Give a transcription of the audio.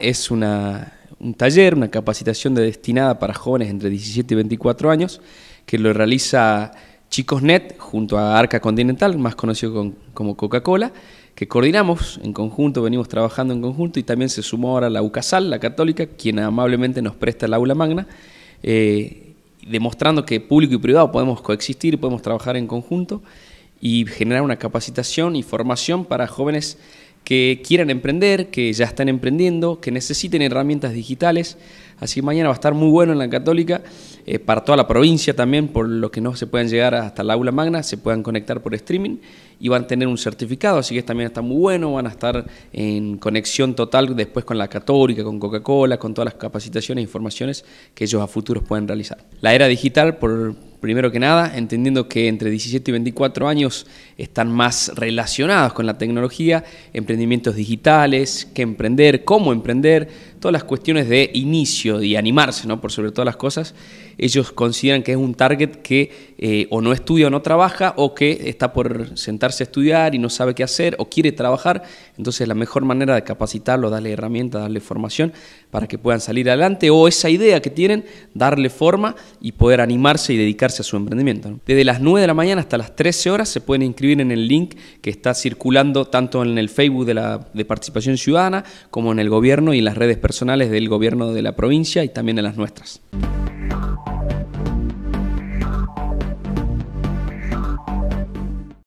Es una, un taller, una capacitación destinada para jóvenes entre 17 y 24 años, que lo realiza ChicosNet junto a Arca Continental, más conocido como Coca-Cola, que coordinamos en conjunto, venimos trabajando en conjunto y también se sumó ahora la UCASAL, la católica, quien amablemente nos presta el aula magna, eh, demostrando que público y privado podemos coexistir, podemos trabajar en conjunto y generar una capacitación y formación para jóvenes que quieran emprender, que ya están emprendiendo, que necesiten herramientas digitales. Así que mañana va a estar muy bueno en la Católica, eh, para toda la provincia también, por lo que no se puedan llegar hasta el aula magna, se puedan conectar por streaming y van a tener un certificado, así que también está muy bueno, van a estar en conexión total después con la Católica, con Coca-Cola, con todas las capacitaciones e informaciones que ellos a futuros pueden realizar. La era digital, por, primero que nada, entendiendo que entre 17 y 24 años están más relacionados con la tecnología, emprendimientos digitales, qué emprender, cómo emprender, todas las cuestiones de inicio y animarse, ¿no? Por sobre todas las cosas, ellos consideran que es un target que eh, o no estudia o no trabaja, o que está por sentarse a estudiar y no sabe qué hacer, o quiere trabajar. Entonces, la mejor manera de capacitarlo, darle herramientas, darle formación para que puedan salir adelante, o esa idea que tienen, darle forma y poder animarse y dedicarse a su emprendimiento. Desde las 9 de la mañana hasta las 13 horas se pueden inscribir en el link que está circulando tanto en el Facebook de la de Participación Ciudadana como en el gobierno y en las redes personales personales del gobierno de la provincia y también a las nuestras.